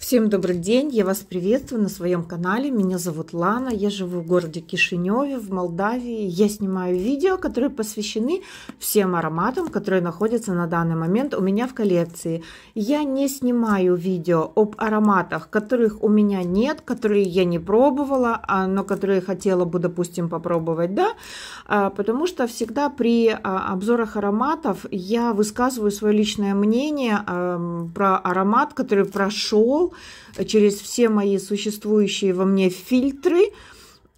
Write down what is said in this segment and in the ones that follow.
Всем добрый день, я вас приветствую на своем канале. Меня зовут Лана, я живу в городе Кишиневе, в Молдавии. Я снимаю видео, которые посвящены всем ароматам, которые находятся на данный момент у меня в коллекции. Я не снимаю видео об ароматах, которых у меня нет, которые я не пробовала, а, но которые хотела бы, допустим, попробовать, да, а, потому что всегда при а, обзорах ароматов я высказываю свое личное мнение про аромат, который прошел через все мои существующие во мне фильтры,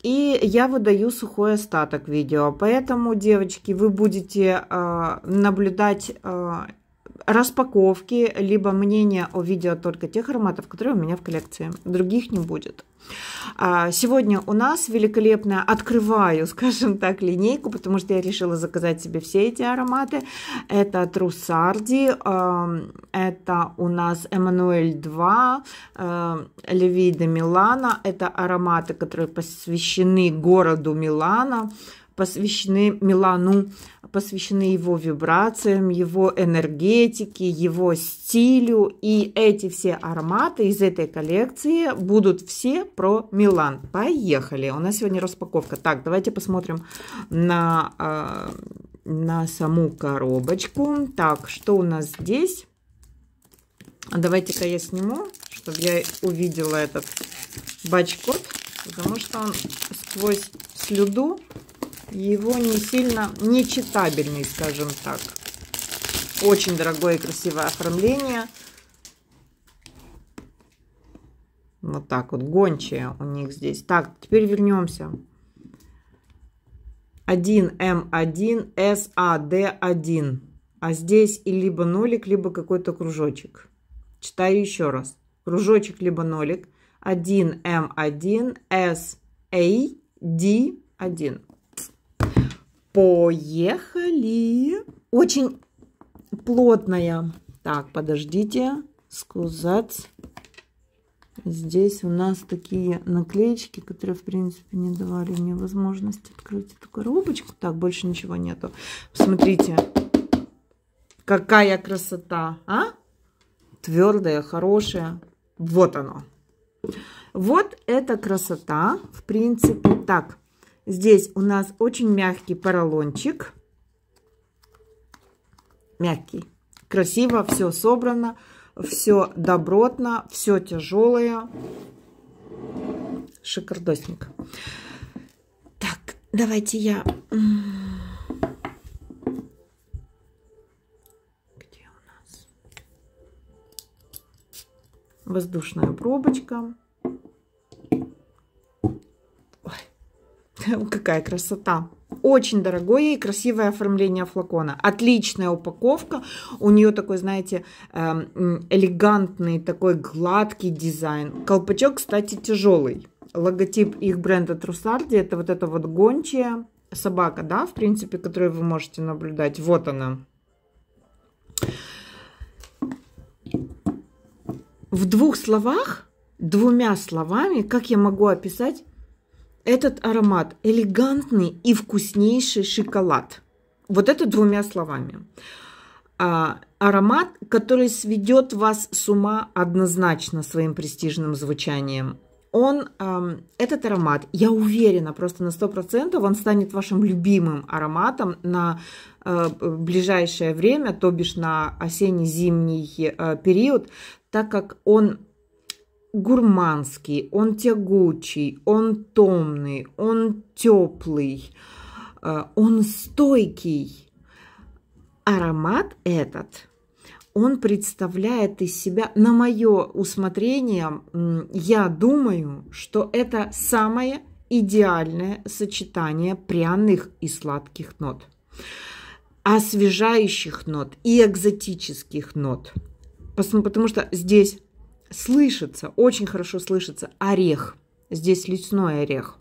и я выдаю сухой остаток видео. Поэтому, девочки, вы будете э, наблюдать э, распаковки, либо мнение о видео только тех ароматов, которые у меня в коллекции. Других не будет. А, сегодня у нас великолепная, открываю, скажем так, линейку, потому что я решила заказать себе все эти ароматы. Это Трусарди, это у нас Эммануэль 2, Левида Милана. Это ароматы, которые посвящены городу Милана посвящены Милану, посвящены его вибрациям, его энергетике, его стилю. И эти все ароматы из этой коллекции будут все про Милан. Поехали! У нас сегодня распаковка. Так, давайте посмотрим на, а, на саму коробочку. Так, что у нас здесь? Давайте-ка я сниму, чтобы я увидела этот бачкот, потому что он сквозь слюду его не сильно нечитабельный, скажем так. Очень дорогое и красивое оформление. Вот так вот, гончие у них здесь. Так, теперь вернемся. 1М1, SAD1. А, а здесь и либо нолик, либо какой-то кружочек. Читаю еще раз. Кружочек либо нолик. 1М1, SAD1. Поехали. Очень плотная. Так, подождите. Скузац. Здесь у нас такие наклеечки, которые, в принципе, не давали мне возможности открыть эту коробочку. Так, больше ничего нету. Смотрите, какая красота, а? Твердая, хорошая. Вот оно. Вот эта красота, в принципе, так. Здесь у нас очень мягкий поролончик. Мягкий. Красиво все собрано, все добротно, все тяжелое. Шикардосник. Так, давайте я... Воздушная пробочка. Какая красота! Очень дорогое и красивое оформление флакона. Отличная упаковка. У нее такой, знаете, эм, элегантный, такой гладкий дизайн. Колпачок, кстати, тяжелый. Логотип их бренда Трусарди. Это вот эта вот гончая собака, да, в принципе, которую вы можете наблюдать. Вот она. В двух словах, двумя словами, как я могу описать этот аромат элегантный и вкуснейший шоколад. Вот это двумя словами. А, аромат, который сведет вас с ума однозначно своим престижным звучанием. Он, а, этот аромат, я уверена просто на 100%, он станет вашим любимым ароматом на а, ближайшее время, то бишь на осенне-зимний а, период, так как он гурманский, он тягучий, он томный, он теплый, э, он стойкий. Аромат этот, он представляет из себя, на мое усмотрение, я думаю, что это самое идеальное сочетание пряных и сладких нот, освежающих нот и экзотических нот. Потому что здесь слышится, очень хорошо слышится орех. Здесь лесной орех.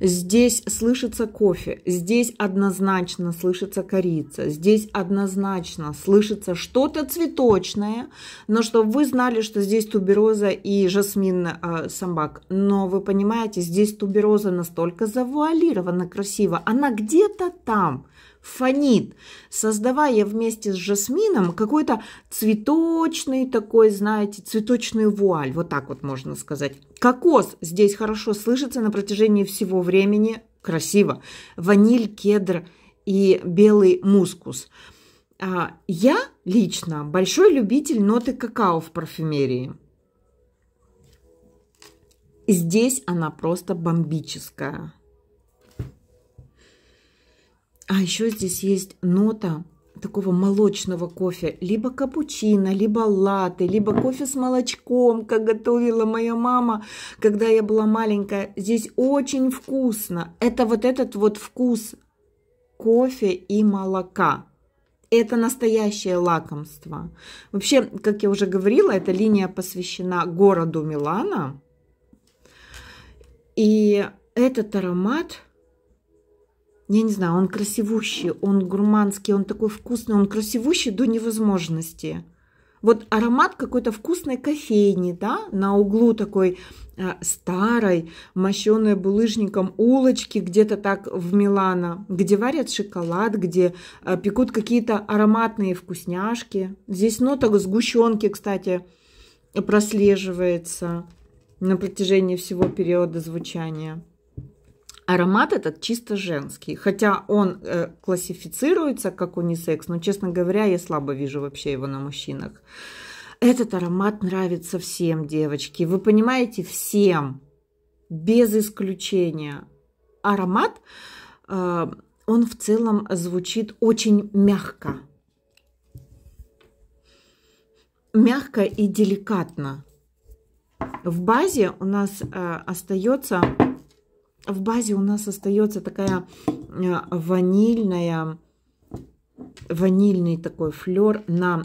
Здесь слышится кофе, здесь однозначно слышится корица, здесь однозначно слышится что-то цветочное, но чтобы вы знали, что здесь тубероза и жасмин э, а, самбак. Но вы понимаете, здесь тубероза настолько завуалирована красиво, она где-то там – фонит, создавая вместе с жасмином какой-то цветочный такой, знаете, цветочный вуаль, вот так вот можно сказать. Кокос здесь хорошо слышится на протяжении всего времени, красиво. Ваниль, кедр и белый мускус. А, я лично большой любитель ноты какао в парфюмерии. Здесь она просто бомбическая. А еще здесь есть нота такого молочного кофе, либо капучино, либо латте, либо кофе с молочком, как готовила моя мама, когда я была маленькая. Здесь очень вкусно. Это вот этот вот вкус кофе и молока. Это настоящее лакомство. Вообще, как я уже говорила, эта линия посвящена городу Милана. И этот аромат – я не знаю, он красивущий, он гурманский, он такой вкусный, он красивущий до невозможности. Вот аромат какой-то вкусной кофейни, да, на углу такой э, старой, мощеной булыжником улочки где-то так в Милана, где варят шоколад, где э, пекут какие-то ароматные вкусняшки. Здесь нота сгущенки, кстати, прослеживается на протяжении всего периода звучания. Аромат этот чисто женский, хотя он э, классифицируется как унисекс, но, честно говоря, я слабо вижу вообще его на мужчинах. Этот аромат нравится всем, девочки. Вы понимаете, всем, без исключения. Аромат, э, он в целом звучит очень мягко. Мягко и деликатно. В базе у нас э, остается в базе у нас остается такая э, ванильная, ванильный такой флер на,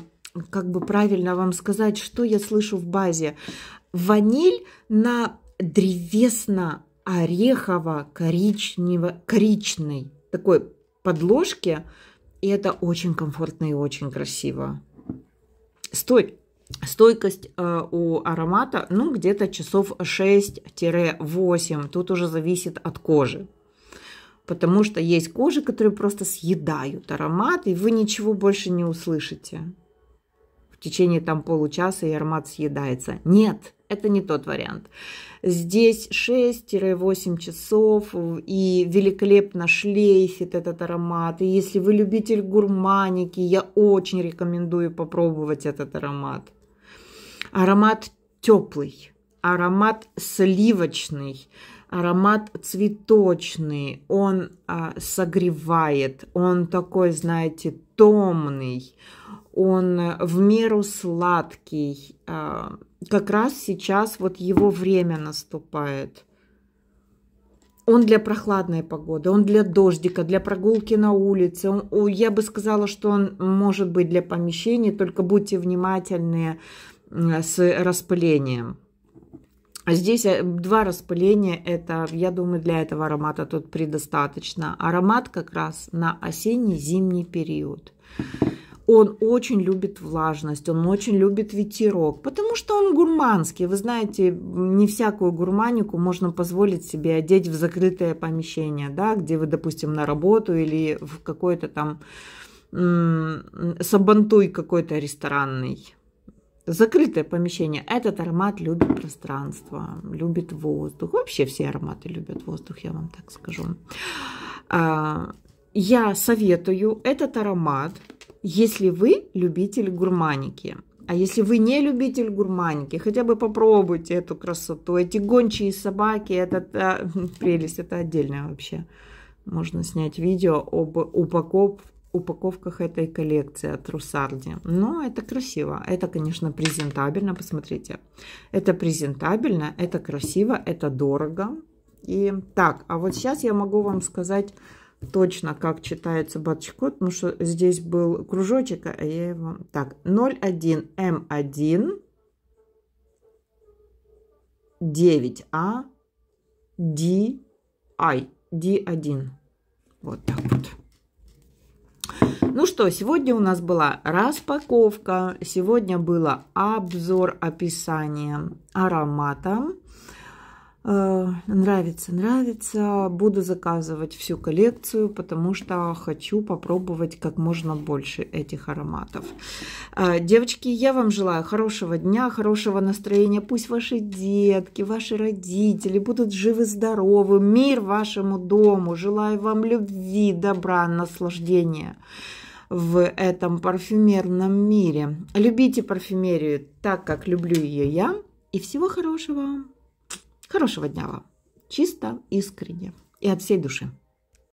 как бы правильно вам сказать, что я слышу в базе. Ваниль на древесно-орехово-коричневой такой подложке. И это очень комфортно и очень красиво. Стой! Стойкость э, у аромата, ну, где-то часов 6-8. Тут уже зависит от кожи. Потому что есть кожи, которые просто съедают аромат, и вы ничего больше не услышите. В течение там получаса и аромат съедается. Нет, это не тот вариант. Здесь 6-8 часов, и великолепно шлейфит этот аромат. И если вы любитель гурманики, я очень рекомендую попробовать этот аромат. Аромат теплый, аромат сливочный, аромат цветочный, он а, согревает, он такой, знаете, томный, он э, в меру сладкий. А, как раз сейчас вот его время наступает. Он для прохладной погоды, он для дождика, для прогулки на улице. Он, я бы сказала, что он может быть для помещений, только будьте внимательны. Э, с распылением. А здесь э, два распыления, это, я думаю, для этого аромата тут предостаточно. Аромат как раз на осенний-зимний период. Он очень любит влажность, он очень любит ветерок, потому что он гурманский. Вы знаете, не всякую гурманику можно позволить себе одеть в закрытое помещение, да, где вы, допустим, на работу или в какой-то там сабантуй какой-то ресторанный закрытое помещение. Этот аромат любит пространство, любит воздух. Вообще все ароматы любят воздух, я вам так скажу. А, я советую этот аромат, если вы любитель гурманики. А если вы не любитель гурманики, хотя бы попробуйте эту красоту. Эти гончие собаки, это а, прелесть, это отдельная вообще. Можно снять видео об упаковке упаковках этой коллекции от Русарди. Но это красиво. Это, конечно, презентабельно. Посмотрите. Это презентабельно, это красиво, это дорого. И так, а вот сейчас я могу вам сказать точно, как читается батч-код, потому что здесь был кружочек, а я его... Так, 01М1 9А DI D1. Вот так ну что, сегодня у нас была распаковка, сегодня было обзор описания аромата. Э, нравится, нравится. Буду заказывать всю коллекцию, потому что хочу попробовать как можно больше этих ароматов. Э, девочки, я вам желаю хорошего дня, хорошего настроения. Пусть ваши детки, ваши родители будут живы-здоровы. Мир вашему дому. Желаю вам любви, добра, наслаждения в этом парфюмерном мире. Любите парфюмерию так, как люблю ее я. И всего хорошего. Хорошего дня вам. Чисто, искренне и от всей души.